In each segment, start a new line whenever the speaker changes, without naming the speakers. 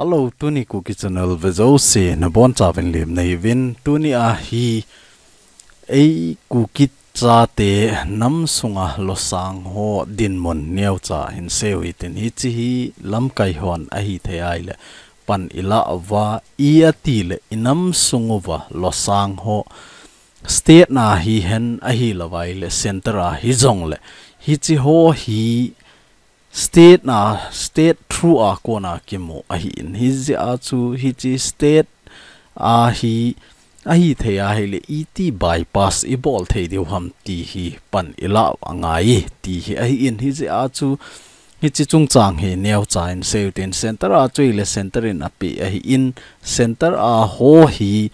alou tuni kuki channel vezose na bon c h a v i e i i n tunia hi ai kukit cha te nam sunga losang ho din mon neau cha in se witin hi chi hi lam kai hon a hi thae ail pan ila awa iati le inam sungwa losang ho state na hi hen a hi lawai le c e n state na state through a kona kimu a hi in his a chu hi chi state a hi a hi the ya he le et bypass e ball the di ham ti hi pan ila angai ti hi a hi in his a chu hi chi chung chang he neo chain seuten center a chui le center in a pi a hi in center a ho hi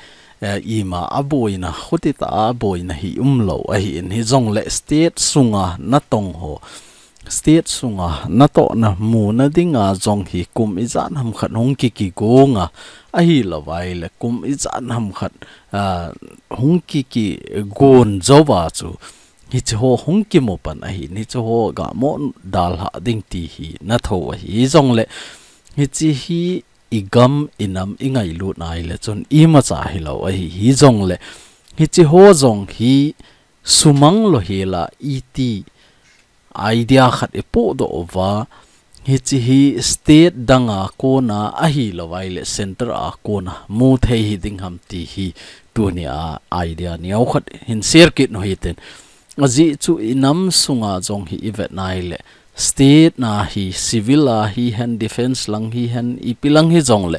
ima ma a boi na khuti ta a boi na hi umlo a hi in hi jong le state sunga na tong ho state sunga na to na mu na dinga zong hi kum i zan ham khat hong ki ki go nga a hi la vai le kum i zan ham khat hong ki ki gon zowa chu hi chu ho hong ki mo pan a hi ni chu ho ga mo dal ha ding ti hi na tho hi zong le hi chi hi gam inam ingai lu nai le chon i ma cha hi lo a hi hi zong le hi chi ho zong hi sumang lo hi la i ti idea khat e po do ova hi chi hi state danga kona a hi lawai le center a kona mu thei hi ding ham ti hi tu ni a idea ni au khat hin share kit no hi ten aji chu inam sunga jong hi ivet nai le state na hi civil a hi hen defense lang hi hen ipilang hi jong le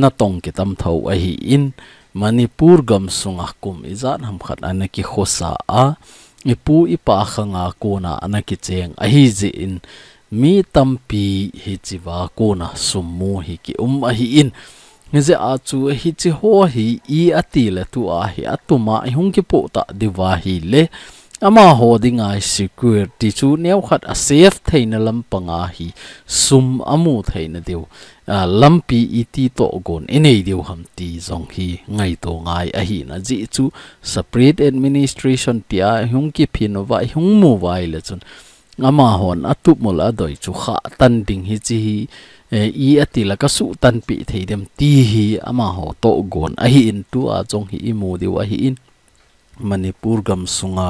na tong ke tam thau a hi in manipur gam sunga kum izat ham khat anaki khosa a ipu ipa khanga kona anaki cheng ahi ji in mi tampi hi chiwa kona sumu um ahi in ngeze a chu hi chi hi i ati le tu a hi atuma hi hung ki hi le ama ding ai secure ti chu neu khat a safe theina lampanga hi sum amu theina deu ah, lampi iti to gon enei deu ham ti zong hi ngai to ngai a hi na ji chu separate administration ti a hung ki phin wa hung mu wai le chun ama hon atu mul a doi chu kha tan ding hi chi eh, hi i ati la ka su tan pi thei dem ti hi ama ho to gon a hi in tu a chong hi imu deu a hi in manipur gam sunga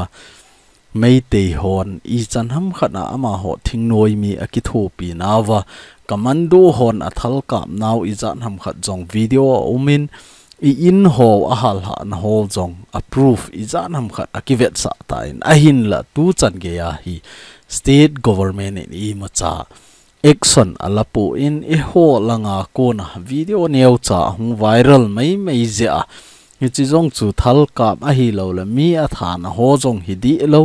mei te hon i chan ham khana ama ho thing noi mi aki thu pi na wa kamando hon athal kam nau i chan ham khat jong video umin i in ho a hal han ho jong approve i chan ham khat aki vet sa ta in a hin la tu chân ge ya hi state government in i ma cha action alapu in e ho langa ko na video nêu cha hung viral mấy mai ja mi chi zong chu thal kap a hi lo la mi a than ho zong hi di lo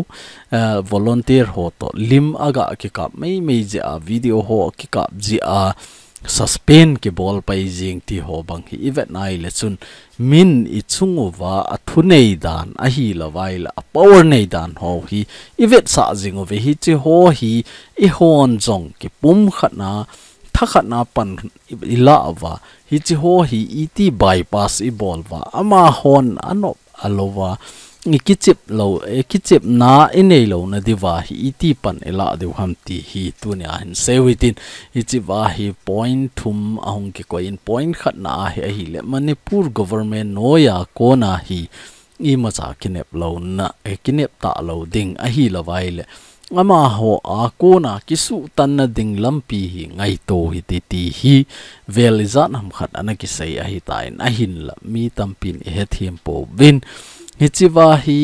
volunteer ho to lim aga ki kap mai mai ja video ho ki kap ji a suspend ke bol pai jing ti ho bang hi even nai le chun min i chung wa a thunei dan a hi la wai la power nei dan ho hi even sa jing o ve chi ho hi i hon jong ki pum khat na thakha pan ila wa hi chi ho hi iti bypass i bolwa ama hon anop alowa ngi kichip lo e kichip na ine lo na diwa hi iti pan ela de hamti hi tu ne an sewitin hi chi wa hi point thum ahong ke ko in point khat na hi hi le manipur government no ya ko na hi i ma cha kinep lo na e kinep ta lo ding a hi lawai le ama ho a kona kisu tanna ding lampi hi ngai to hi ti ti hi velizan ham khat ana ki sai a hi ta in a hin la mi tampin he t h i m po i n hi chiwa hi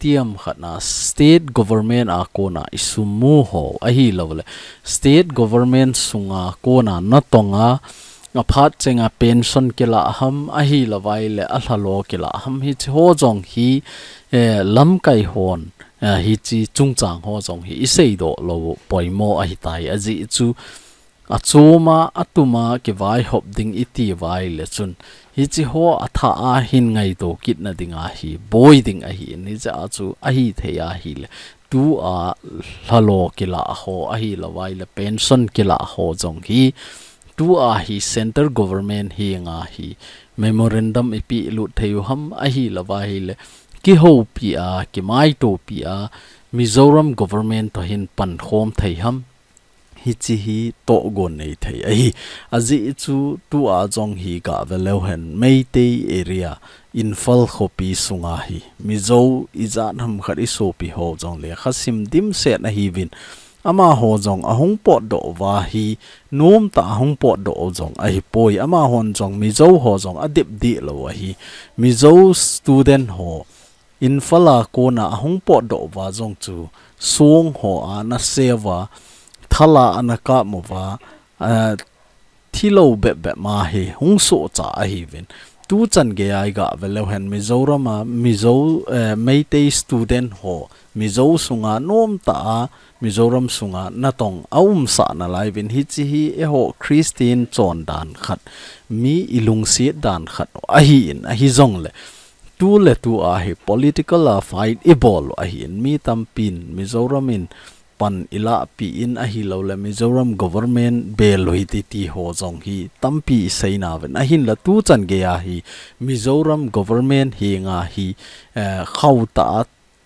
t m khat na state government a kona isu m ho a hi lawle state government sunga kona na tonga a phat c e n g a pension ke la ham a hi lawai le a l a lo ke la ham hi cho j o n à hi chi chung chang ho zong hi sei do lo poimo a hi tai a ji chu a chuma atuma ke vai hop ding iti vai le chun hi chi ho a tha a hin ngai do kit na ding a hi boy ding a hi ni cha chu a hi the a hi le tu a halo ke la ho a hi la vai le pension ke la ho zong hi tu a hi center government hi nga hi memorandum ipi lu theyu ham a hi la vai le ki ho pi a ki mai to pi a mizoram government to hin pan khom thei ham hi chi hi to go nei thei ai aji chu tu a jong hi ga velo hen mei te area in fal khopi sunga hi mizo izan ham khari so pi ho jong le khasim dim se na hi vin ama ho jong ahung pot do wa hi nom ta ahung pot do jong ai poi ama hon jong mizo ho jong adip di lo hi mizo student ho in fala ko na hung po do wa zong chu suong ho na sewa thala ana ka mo wa thilo be be ma hi hung so cha hi vin tu chan ge ai ga velo hen mizoram a mizo e, meite student ho mizo sunga nom ta mizoram sunga natong aum sa na lai vin hi chi hi e ho christine chon dan khat mi ilung si dan khat a hi in a hi zong le tu le tu a hi political a fight i bol a hi in mi tam pin mizoram in pan ila pi in a hi lo le mizoram government be loi ti ti ho jong hi tam pi sei na ven a hin la tu chan ge a hi mizoram government hi nga hi khau ta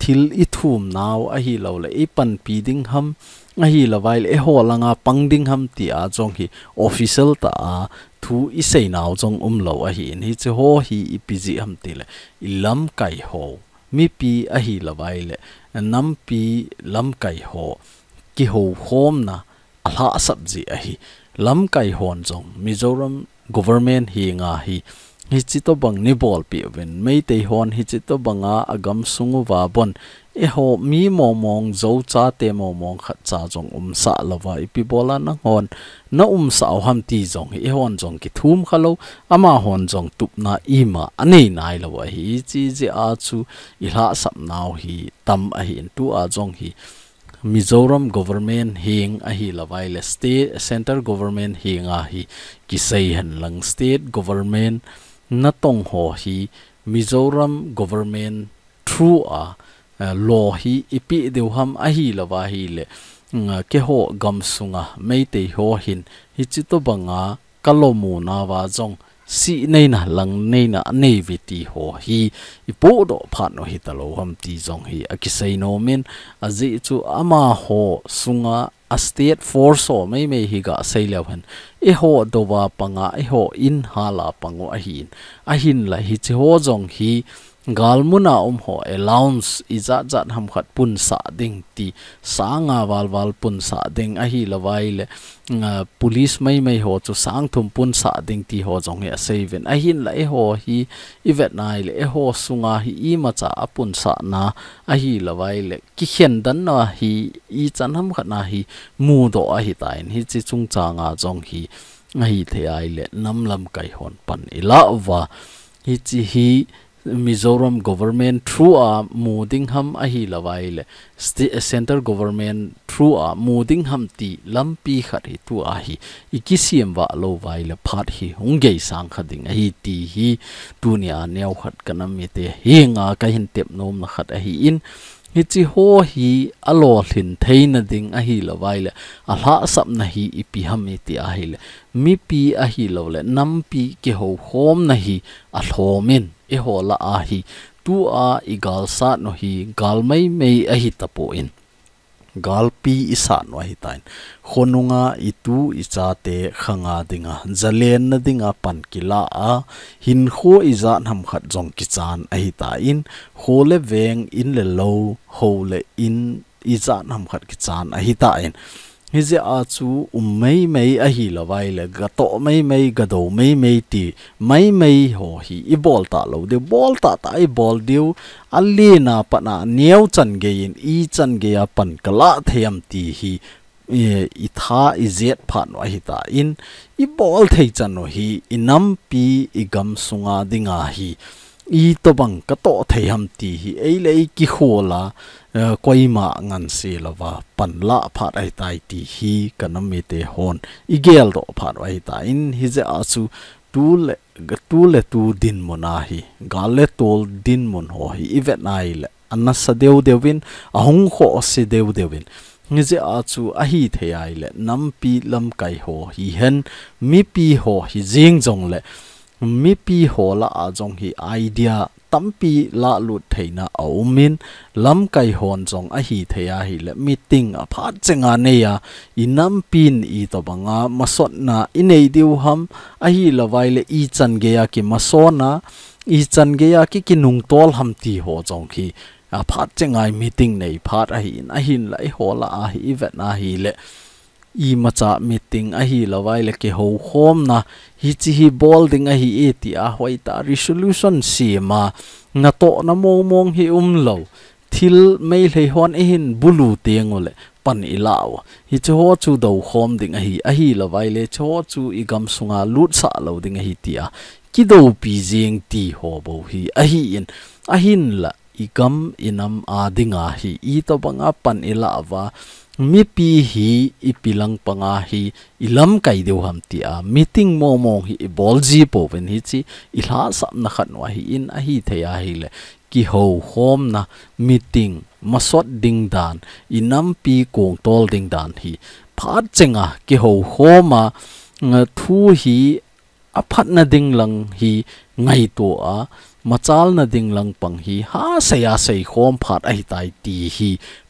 thil i thum naw a hi lo le i pan pi ding ham a hi lawai le ho langa pangding ham ti a jong hi official ta a thu isei nào trong um lo a hi in hi che ho hi ipiji ham ti le ilam kai ho mi pi a hi lawai le nam pi lam kai ho ki ho khom na hla sabji a hi lam kai hon jong mizoram government hi nga hi hi chi to bang ni bol pi ven mei te hon hi chi to banga agam sungu va bon e ho mi mo mong zo cha te mo mong kha cha jong um sa la wa i pi bola na hon na um sa o ham ti jong e hon jong ki thum kha lo ama hon jong tup na i ma ane nai la wa hi chi je a chu i la sap nau hi tam a hi tu a jong hi mizoram government hing a hi la wai state center government hing a hi ki sei han lang state government na tong ho hi mizoram government t r u a लोही इपि देउ हम आही लवाही ले केहो गमसुंगा मैते हो हिन हिचितो बंगा कलोमुना वाजों सिनेना लंगनेना नेविती हो हि इपोदो प ा न र हि तलो हम ती जों हि अकिसैनो मिन अजी छु अमा हो सुंगा a state for so mai mai hi ga sai le han e ho do wa pa nga e ho in ha la pa ngo a hin a hin la hi c galmuna om ho allowance iza chat ham khat pun sa ding ti sanga wal wal pun sa ding a hi lawai le police mai mai ho chu sang thum pun sa ding ti ho jong he seven a hin lai ho hi ivet nai le ho sunga hi i ma cha apun sa na a hi lawai le ki khen dan na hi i chan ham khat na hi mu do a hi tain hi chi chung changa jong hi a hi the ai le nam lam kai hon pan ila wa hi chi hi Mizoram government through आ मोदिंग हम अहि लवाइले centre government through आ मोदिंग हम ती lump P खरी तु आही इकी सीएम वा लो वाई फाट ही होंगे सांग खदिंग अहि ती ही दुनिया नेव खत कनम मिते हेंगा कहिन तेप नोम न खत अहि इन hichi ho hi alo thin theina ding a hi lawaile a hla sap na hi ipi hami ti a hi le mi pi a hi lo eho la ahi tu a i gal sat no hi gal mei mei ahi tapu in, gal pii i sat no ahi tayin. Kho nu nga i tu i zaate kha nga di nga, zale nga pan ki a, hin kho i zaan ham khat zon kichan ahi tayin, kho le veng in le lou, kho le in i zaan ham khat kichan ahi tayin. hizi a chu um mai mai a hi lawai le ga to mai mai ga do mai mai ti mai mai ho hi i bol ta lo de bol ta ta i bol diu ali na pa na neu chan ge in i chan ge a pan kala them ti hi e, i tha i zet phan wa hi ta in i bol thei chan no hi inam pi i gam sunga dinga hi i to bang ka to thei ham ti hi ei le ki khola koi ma ngan si lawa pan la phat ai tai ti hi kanami te hon igel do phat ai ta in hi je asu tu le tu le tu din monahi le tol din mon ho hi ivet nai le anna sadeu devin ahung kho si deu devin ngi je achu ahi thei ai le nam pi lam kai ho hi hen mi pi ho hi jing jong le mi pi ho la a jong hi idea tampi la lut theina min, lam kai hon jong a hi theya hi le meeting a phat chenga neya inam pin i to banga masot na inei diu ham a hi lawai le i chan ge ya ki masona i chan ge ya ki ki nung tol ham ti ho jong khi a phat chengai meeting nei phat a hi na hin lai ho la a hi vet na hi le i macha meeting a hi lawai le ke ho khom na hi chi hi ball ding a hi e ti a hoi ta resolution si ma nga to na mo mong hi um lo thil mei lei hon e bulu te ngole pan ilaw hi cho chu do khom ding a hi a hi lawai le cho chu igam sunga lut sa lo ding a hi ti a ki do pi jing ti ho bo hi a hi in a hin la igam inam adinga hi i to banga pan ilawa mi pi hi ipilang panga hi ilam kai deu ham ti a meeting momo hi bolji po wen hi chi ilha sap na khat no hi in a hi thaya hi le ki ho khom na meeting ma sot ding dan inam pi ko tol ding dan hi phat chenga ki ho khoma thu hi a n g a i ngai to a machal n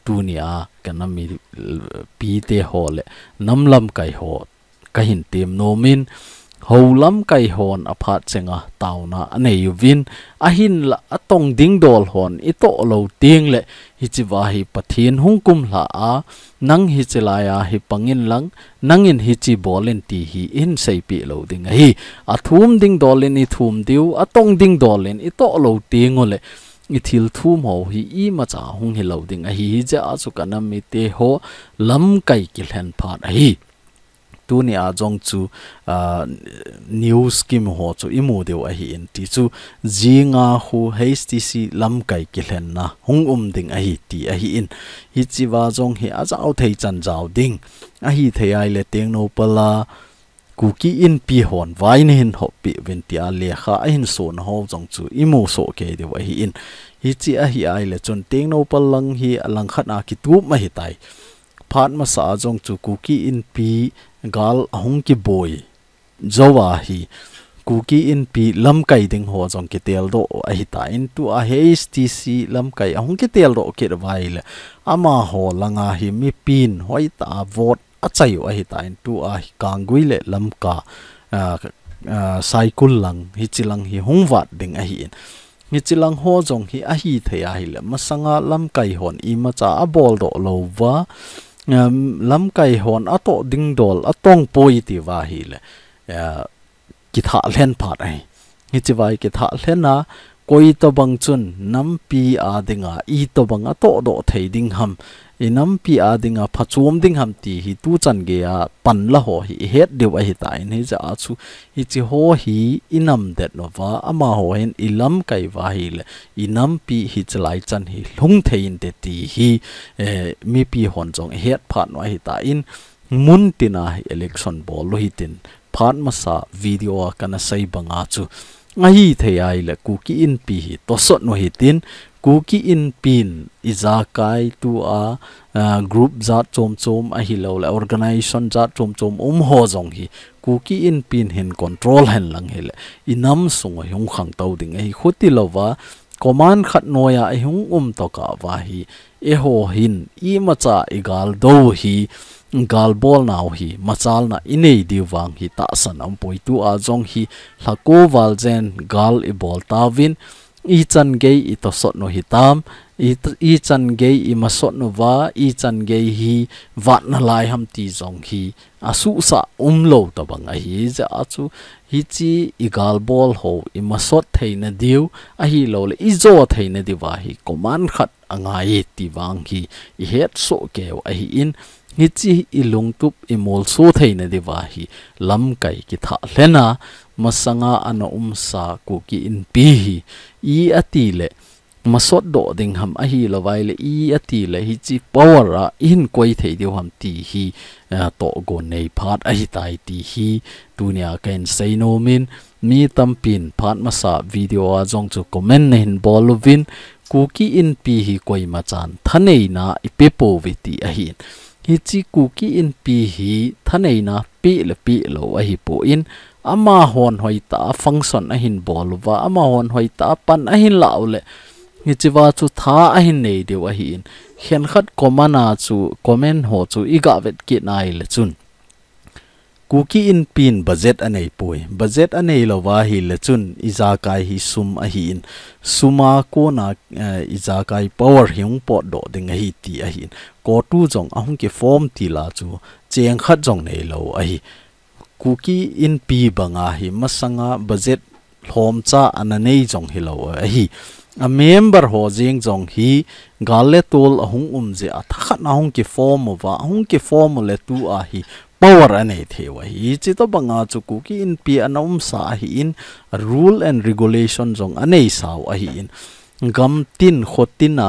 tu ni a kana mi pi te nam lam kai ho ka hin tim no min ho lam kai hon a phat chenga tauna anei vin a hin la atong ding dol hon i to lo ting le hi chi wa hi pathin hungkum la a nang hi chilaya hi pangin lang nang in hi chi bolen ti hi in sei pi lo ding hi a thum ding dolin i thum diu atong ding dolin i to lo ting le ithil thu mo hi i ma cha hung hi lo ding a hi ja chu kana mi te ho lam kai ki hlen phat a hi tu ni a jong chu new scheme ho chu imu deu a hi in ti chu jinga hu htc lam kai ki hlen na hung um ding a hi ti a hi in hi chiwa jong hi a chau thei chan jaw ding a hi thei ai le teng no pala cú kí in pi hòn vai ni họ bị pi ven ti khá le kha a trong son ho jong chu imu so ke de wa hi in hi chi a hi ai le chon tiếng nô pal lang hi alang khat a ki tu ma hi tai phat ma sa jong chu kuki in pi gal ahung ki boy zowa hi kí in pi lâm kai ding ho trong ki tel do a hi ta in tu a stc lâm kai ahung ki tel do ke vai le ama lăng langa hi mi pin hoi ta vote achayu a hi ta in tu a kangui le lam ka cycle lang hi chilang hi hungwat ding a hi in hi chilang ho jong hi a hi thei a hi le masanga lam kai hon i ma cha a bol do lo wa lam kai hon a to ding dol a tong poi ti wa hi le ki tha len phat ai hi chi vai ki tha len na koi to bang chun nam pi a dinga i to bang a to do thei ding ham i nam pi a dinga phachum ding ham ti hi tu chan ge a pan la ho hi het deu a hi ta in hi cha chu hi chi ho hi inam det no wa ama ho hen ilam kai wa hi le inam pi hi chlai chan hi lung thei in te ti hi mi pi hon chong het phat no hi ta in mun tina election bol lo hi tin phat ma sa video kana sai banga chu ahi thai ailakuki inpi to s o nohitin kuki inpin izakai tu a group z a chom chom ahilo la organization zat chum chom um ho zong hi kuki inpin hen control hen lang hil inam so yong khang taw ding ei khuti lowa c o m m a n khat noya ahung um to ka wa hi e ho hin i macha igal do hi galbol nau hi machal na inei diwang hi ta san am poitu a jong hi hlako wal zen gal i bol tawin i chan ge i to sot no hitam i i chan ge i ma sot no wa i chan ge hi wat na lai ham ti jong hi asu sa um lo ta bang a hi ja achu hi chi i gal bol ho i ma sot theina diu a hi lo le i zo theina diwa hi koman khat anga ye ti wang hi i het so ke a hi in hi chi ilung tup i mol so thein a diwa hi lam kai ki tha hle na ma sanga an um sa ku ki in pi hi i ati le ma sot do ding ham a hi lawai le i ati le hi chi power a in koi thei diu ham ti hi to go nei phat a hi tai ti hi tunia ken sei no min mi tam pin phat ma sa video a ဟီချီကူကီအင်ပီဟီသနေနာပီလပီလိုအဟီပိုအင်အမာဟွန်ဟွိုက်တာဖန်ဆွန်အဟင်ဘောလဝအမာဟွန်ဟွိုက်တာပန်အဟင်လာအိုလေဟီချီဝါချူသာအဟင်န kuki in pin budget anei pui budget anei lowa hi lechun iza kai hi sum a hi in suma ko na iza kai power hiung pot do ding hi ti a hin ko tu jong ahung ke form ti la chu cheng khat jong nei lo a hi kuki in pi banga hi masanga budget hlom cha ananei jong hi lo a hi a member ho jing jong hi gale tol ahung um je athakhat na hung ki form wa ahung ki form le tu a hi power anei thewa hi chi to banga chu ku ki in pi anom sa hi in rule and regulation jong anei saw a hi in gam tin khotina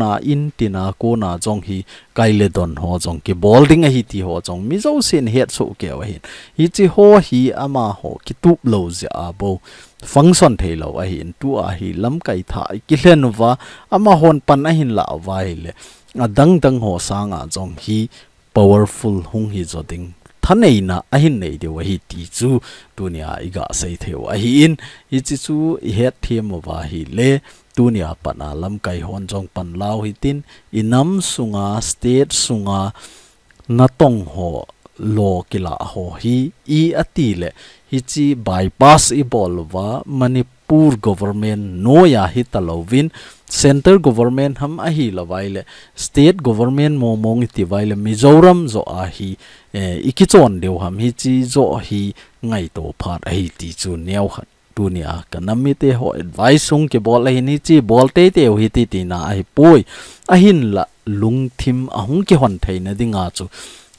na, in tina kona jong hi kaile don ho jong ki bolding a hi ti ho jong mi zo sin het so ke wa hin hi chi ho hi ama ho ki tup lo ja abo function thei lo a hin tu a hi lam kai tha ki hlen wa ama hon pan a hin la wa hi le adang dang ho sanga jong hi powerful hung hi zoding thanei na ahin nei de wa hi ti chu tunia iga sei theo a hi in hi chi chu he them wa hi le tunia pana lam kai hon jong pan lao hi tin inam sunga state sunga na tong ho lo kila ho hi i ati le hi chi bypass i bolwa manipur government no ya hi talovin center government ham a hi lawai le state government mo mong ti vai le mizoram zo a hi e, ikichon deu ham hi chi zo hi ngai to phat a ti chu neu khat tu ni a kanami te ho advice sung ke bol hi ni chi bol te te hi ti ti na a hi poi a hin la lung thim ahung ki hon theina dinga chu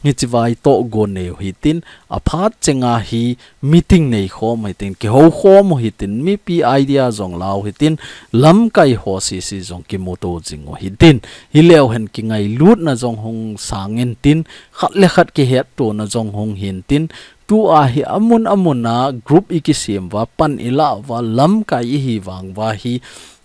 ngi chi wai to go ne hi tin a pha che nga hi meeting nei kho mai tin ke ho kho mo hi tin mi pi idea zong lao hi tin lam kai ho si si zong ki mo to jing o hi tin i le o hen ki ngai lut na zong hung sang en tin khat le khat ki het to na zong hung hin tin tu a hi amun amuna group i k i s m wa pan ila wa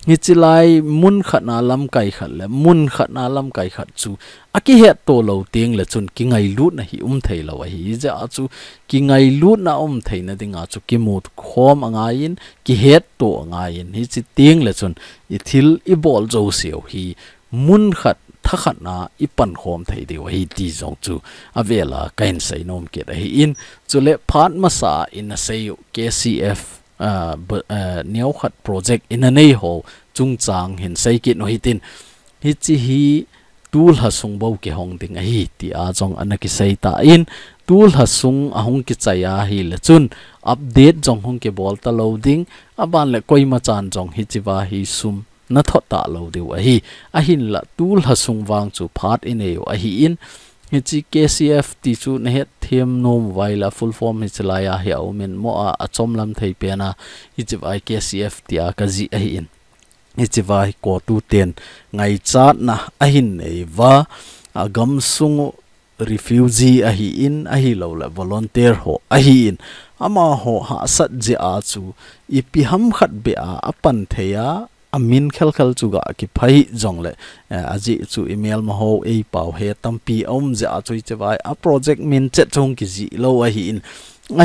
ni chilai mun khana lam kai khat le mun khana lam kai khat chu aki he to lo ting le chun ki ngai lu na hi um thei lo hi ja chu ki ngai lu na um thei na dinga chu ki mut khom anga in ki he to anga in hi chi ting le chun i thil i bol jo seo hi mun khat tha khat na i p Ờ, ờ, nếu khát project in này ấy hồ chung chang hiện xây kiện nói tin hi chi hi tul ha sung bao ki hong ding a thì à a chong ana ki sei ta in tul ha sung à hong ki chai a à, hi le chun update jong hong ki bol ta lo ding aban le koi ma chan jong hi chi wa hi sum na thoát ta lo deu a hi a hin la tul ha sung vang chu part in e a à, in hi chi kcf ti chu na het them nom waila full form hi chalaya hi awmin mo a achom lam thei pena hi chi vai kcf ti a ka zi a in hi chi vai ko tu ten ngai chat na a hin nei wa a gam sung refugee a hi in a hi lo la volunteer ho a hi in ama ho ha sat je a chu ipi ham khat be a apan theya amin khel khel chu ga ki phai jong le eh, aji chu email ma ho e pau he pi om ja chui che bai a project min che chung ki ji lo a hin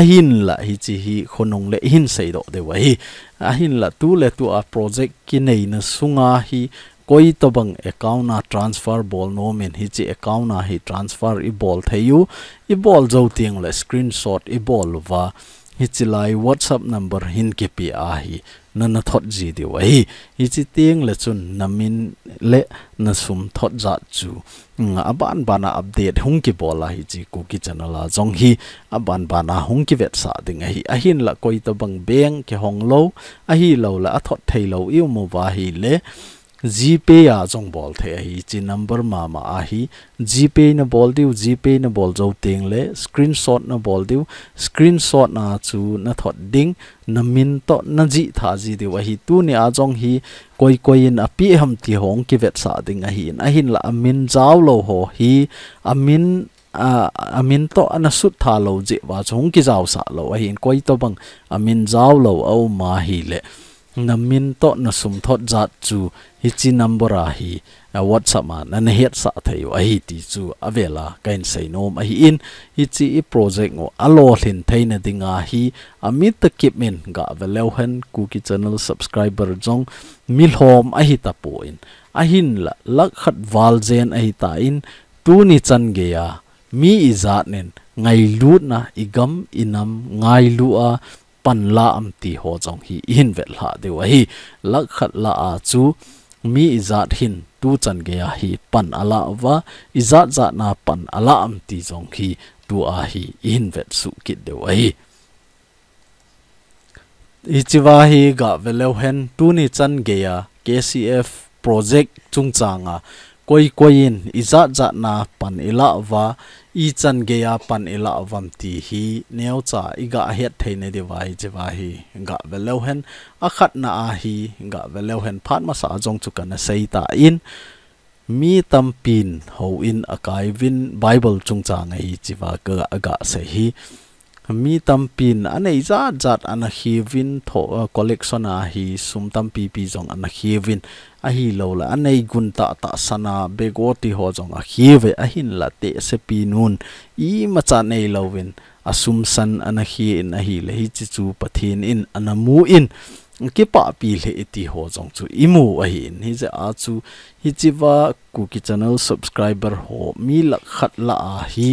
a hin la hi chi hi khonong le hin sei do de wai a hin la tu le tu a project ki nei na sunga hi koi to bang account na transfer bol no men hi chi account na hi transfer i bol theyu i bol zo tiang le screenshot i bol wa hi chi lai whatsapp number hin ki pi a hi na na thot ji di wai hi chi tieng le chun namin le na sum thot za chu ban à update hùng ki bola hi chỉ ku ki channel la jong hi aban bana hung ki vet sa ding hi a hin là coi tờ băng beng ke hong lâu, a hi lo la a thot thei lo yêu mua wa hi le जीपे आ जोंग बोल thế ही ची number मा मा आ ही जीपे न बोल दिउ जीपे न बोल जो तेंग ले स्क्रीनशॉट न बोल दिउ स्क्रीनशॉट ना chu na thot ding na min to na ji tha ji diu a hi tu ni a जोंग hi koi koi in api ham ti hong ki vet sa ding a hin a hin la amin zau lo ho hi amin à amin to anh sut tha lo je wa chung ki zau sa lo a hin koi to bang amin zau lo au ma hi lệ na min to na sum thọ jat chu hi chi number a hi whatsapp ma nan het sa thei wa hi ti chu avela kain sei nom a hi in hi chi i project ngo alo thin theina dinga hi amit equipment ga velo han ku ki channel subscriber jong mil hom a hi ta po in a hin la lak khat wal jen a hi ta in tu ni chan ge ya mi izat nen ngai lu na igam inam ngai lu a pan la am ti ho jong hi in vel ha de wa hi lak khat la a chu mi izat hin tu chan ge hi pan ala wa izat za na pan ala am ti zong hi tu a hi in vet su kit de wa hi ichiwa hi ga velo hen tu ni chan ge ya kcf project chung changa koi koin izat zat na pan ila wa i chan ge ya pan ila wam ti hi neo cha iga het theine diwai jiwa hi ga velo hen akhat na a hi ga velo hen phat ma sa jong chu kana sei ta in mi tam pin ho in akai win bible chung cha ngai chiwa ka aga se hi mi tampin anei zat zat an hi vin tho collection a hi sum tampi pi jong an hi vin a hi lo la anei gun ta ta sana begoti ho jong a hi ve a hin la te se pi nun i ma cha nei lo win asum san an hi in a hi le hi chi chu pathin in anamu in ke pa pi le e ti ho jong chu imu a hi in hi a chu hi chiwa ku ki channel subscriber ho mi lak khat la a hi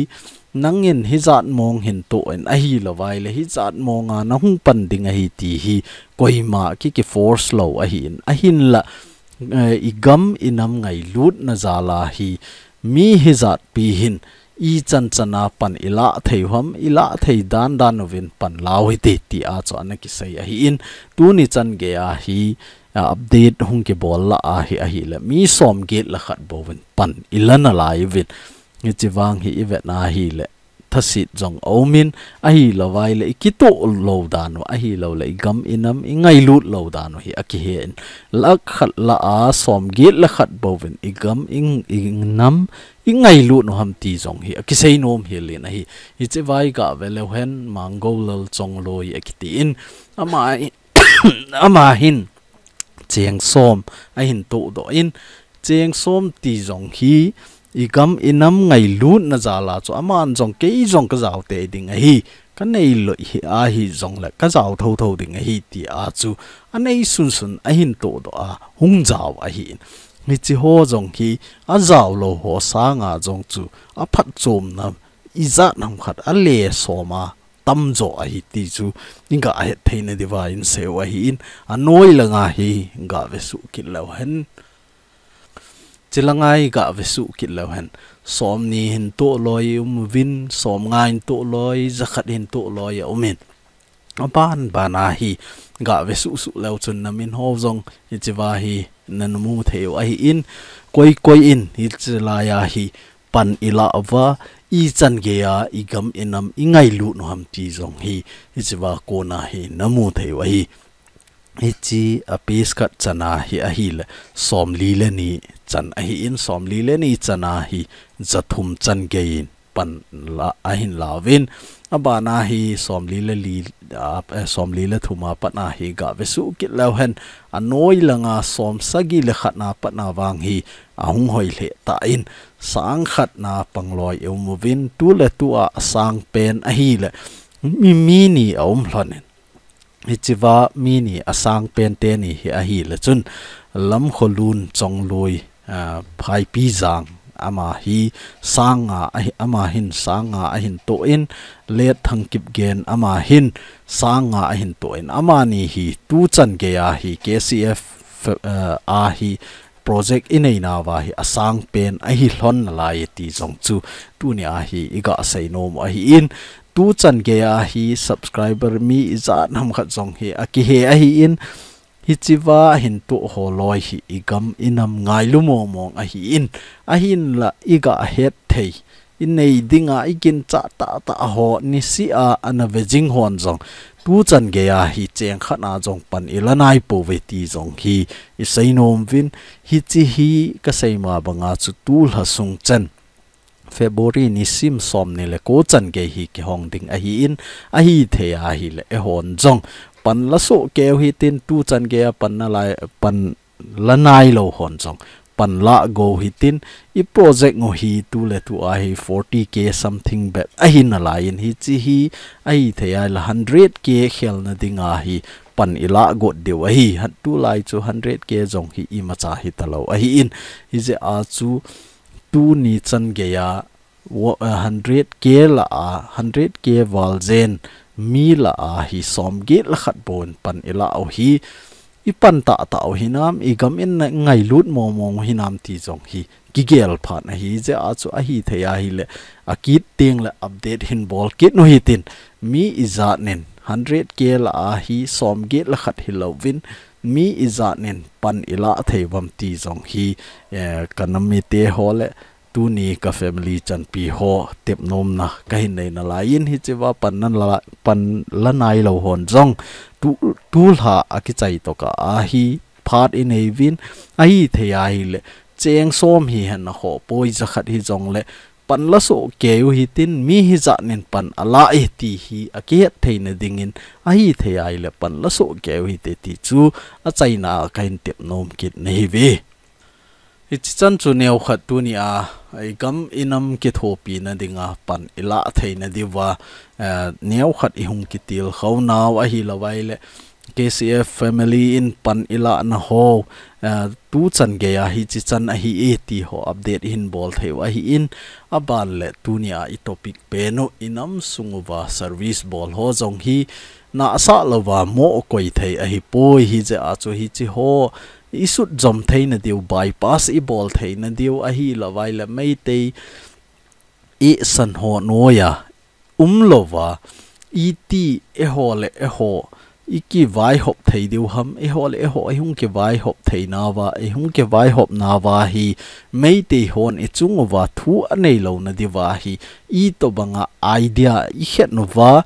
nangin hi zat mong hin to en a hi lawai le hi zat mong a na hung pan ding a hi ti hi koima ki ki force lo a hin a hin la eh, igam inam ngai lut na zala hi mi hi zat pi hin i chan chana pan ila thei hom ila thei dan dan novin pan lao hi te ti a cho na ki sai a hi in tu ni chan ge a hi update hung ke bol la a hi a hi la mi som gate la khat bovin pan ilana lai vin nge vang hi về na hi le thasit jong omin a hi lowai le ki to lo đàn a hi lo lệ, gam inam ingai lút lo đàn hi aki lắc la khat la a som lắc la khat vin, i gam in in nam ingai lút nó ham ti jong hi aki say nôm hi lệ, na hi i che vai ga về lâu hen mang mango lol chong loi akiti in ama amai hin cheng som a hin to do in cheng som ti jong hi gam inam ngai lut na zala cho aman jong ke jong ka zaw te ding hi kan nei lo hi a hi jong la ka zaw tho tho ding hi ti a chu anei sun sun a hin to do a hung zaw a hi mi chi ho jong hi a zaw lo ho sa nga jong chu a phat chom na i za nam khat a le so ma tam zo a hi ti chu inga a he thein diva in se à, wa hi in a noi la nga hi nga ve su kin lo hen chỉ là ngay chilangai về sự kiện lo hen som ni hin to loi um vin som ngai to loi zakhat hin to loi umin ban bana hi ga vesu su lo chun namin ho zong ichiwa hi nanmu theo ai in quay quay in hi chilaya hi pan ila wa i chân ge ya i gam enam ingai lu no ham ti zong hi cô kona hi namu theo hi i c i a p i s k a t a n a h i a h i l s o m l i l e n i c a n a h i i n s o m l i l e n i c a n a h i j a t h u m c a n g e i n p a n l a a h i n l a v i n a b a n a h i s o m l i l e l i s o m l i l e t h u m a p a n a h i g a v e s u k i l a h e n a n o i l a n g a s o m s a g i l e k h a n a p a n a w a n g i a u n g h o i l e t a i n s a n g k h a t n a p a n g l o i e u m u v i n t u l e t u a s a n g p e n a h i l m i m i n hi chiwa mi ni asang pen te ni hi a hi le chun lam kholun chong lui phai pi zang ama hi sanga ama hin sanga a hin to in le thang kip gen ama hin sanga a hin to in ama ni hi tu chan ge ya hi kcf a hi project inei na wa hi asang pen a hi hlon lai ti zong chu tu ni a hi iga sei no a hi in tu chân ge a hi subscriber mi zan nam khat zong he a ki he a hi in hi chiwa hin tu ho loi hi igam inam ngai lu mo mong a hi in a hin la iga het thei in nei dinga ikin cha ta ta ho ni si a ana vejing hon zong tu chan ge a hi cheng khana jong pan ilanai po ve ti jong hi i seinom vin hi chi hi ka seima banga chu tu la sung chen February ni sim som ni le ko chan ke hi ki hong ding a hi in a hi the a hi le e hon jong pan la so ke hi tin tu chan ke a pan na lai pan la nai lo hon jong pan la go hi tin i project ngo hi tu le tu a hi 40k something bet a hi na lai in hi chi hi a hi the a la 100k khel na ding a hi pan ila go deu wa hi hat tu lai chu 100k jong hi i ma cha hi talo a hi in hi je a chu tu ni chan ge ya 100 k la 100 k wal zen mi la hi som ge la khat bon pan ila au hi i pan ta ta au hi nam i gam in ngai lut mo mo hi nam ti jong hi ki gel phan hi je a chu a hi theya hi le a ki teng la update hin bol kit no hi tin mi izat nen 100 k la hi som ge la khat hi lovin win mi izanen pan ila theiwam ti zong hi kanami te hole tu ni ka family chan pi ho tep nom na ka hin nei na la in hi chewa pan nan la pan la nai lo hon jong tu tu la a ki chai to ka a hi phat in ei win a hi the ya hi le cheng som hi han na ho poi zakhat hi jong le pan la so keu hi tin mi hi za nen pan ala e ti hi a ke theina dingin a hi the ai le pan la so keu hi te ti chu a chaina kain tep nom kit nei ve ichi chan chu neu khat tu ni a ai gam inam ki thopi na dinga pan ila e theina diwa eh, neu khat i hung ki til khau naw a hi lawai le KCF family in pan ila na ho ờ, tu chan ge ya à, hi chi chan a à, hi e ti ho update in bol theu wa hi in a ban le tu nia i topic pe no inam sunguwa service bol ho jong hi na sa lova mo koi thei a à, hi poi hi je a chu hi chi ho isut jom thei na diu bypass i bol thei na diu a hi lawai la mei te i san ho noya um lova iti e ho le e ho iki vai hop thei diu ham e hol e ho e hung ke vai hop thei na wa e hung ke vai hop na wa hi mei te hon e chung wa thu anei lo na di wa hi i to banga idea i het no wa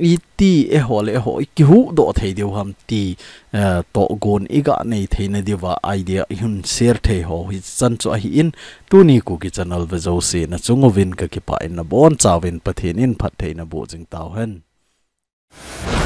i ti e hol e ho ki hu do thei diu ham ti ờ, to gon i ga nei thei na di wa idea hun share thei ho hi chan cho hi in tu ni ku ki channel ve zo se na chung win ka ki pa in na bon chawin pathin in phat thei na bo jing taw hen